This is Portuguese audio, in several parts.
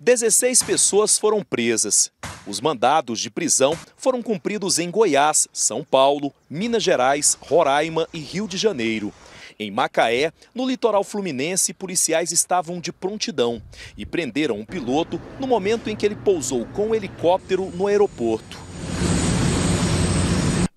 16 pessoas foram presas. Os mandados de prisão foram cumpridos em Goiás, São Paulo, Minas Gerais, Roraima e Rio de Janeiro. Em Macaé, no litoral fluminense, policiais estavam de prontidão e prenderam um piloto no momento em que ele pousou com um helicóptero no aeroporto.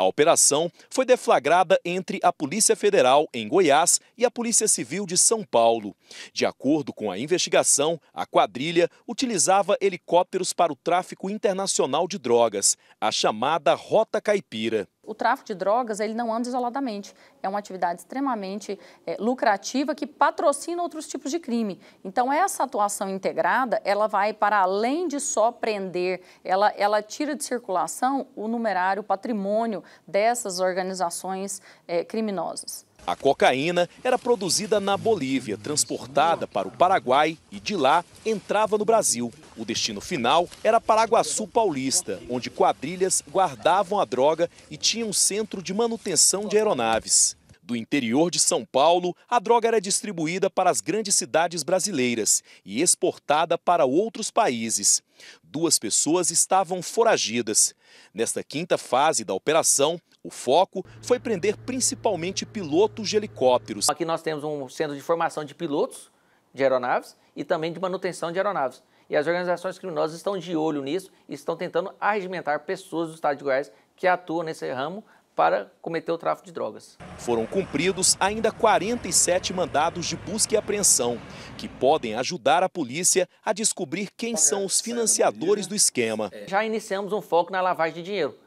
A operação foi deflagrada entre a Polícia Federal em Goiás e a Polícia Civil de São Paulo. De acordo com a investigação, a quadrilha utilizava helicópteros para o tráfico internacional de drogas, a chamada Rota Caipira. O tráfico de drogas ele não anda isoladamente. É uma atividade extremamente é, lucrativa que patrocina outros tipos de crime. Então essa atuação integrada ela vai para além de só prender, ela, ela tira de circulação o numerário, o patrimônio dessas organizações é, criminosas. A cocaína era produzida na Bolívia, transportada para o Paraguai e de lá entrava no Brasil. O destino final era Paraguaçu Paulista, onde quadrilhas guardavam a droga e tinha um centro de manutenção de aeronaves. Do interior de São Paulo, a droga era distribuída para as grandes cidades brasileiras e exportada para outros países. Duas pessoas estavam foragidas. Nesta quinta fase da operação, o foco foi prender principalmente pilotos de helicópteros. Aqui nós temos um centro de formação de pilotos de aeronaves e também de manutenção de aeronaves. E as organizações criminosas estão de olho nisso e estão tentando arregimentar pessoas do estado de Goiás que atuam nesse ramo para cometer o tráfico de drogas. Foram cumpridos ainda 47 mandados de busca e apreensão, que podem ajudar a polícia a descobrir quem são os financiadores do esquema. Já iniciamos um foco na lavagem de dinheiro.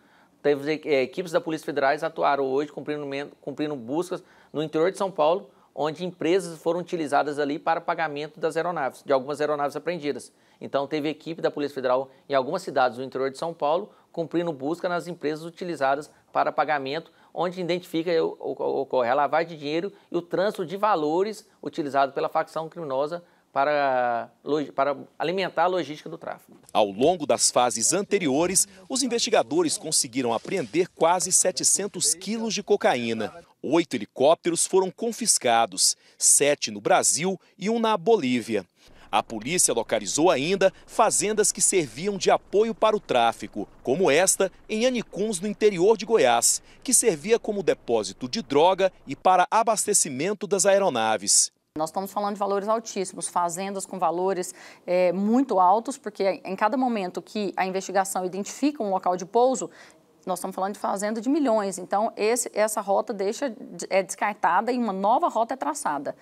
Teve eh, equipes da Polícia Federal atuaram hoje cumprindo, cumprindo buscas no interior de São Paulo, onde empresas foram utilizadas ali para pagamento das aeronaves, de algumas aeronaves apreendidas. Então teve equipe da Polícia Federal em algumas cidades do interior de São Paulo, cumprindo busca nas empresas utilizadas para pagamento, onde identifica ocorre a lavagem de dinheiro e o trânsito de valores utilizado pela facção criminosa para, para, alimentar a logística do tráfico. Ao longo das fases anteriores, os investigadores conseguiram apreender quase 700 quilos de cocaína. Oito helicópteros foram confiscados, sete no Brasil e um na Bolívia. A polícia localizou ainda fazendas que serviam de apoio para o tráfico, como esta em Anicuns, no interior de Goiás, que servia como depósito de droga e para abastecimento das aeronaves. Nós estamos falando de valores altíssimos, fazendas com valores é, muito altos, porque em cada momento que a investigação identifica um local de pouso, nós estamos falando de fazenda de milhões. Então, esse, essa rota deixa, é descartada e uma nova rota é traçada.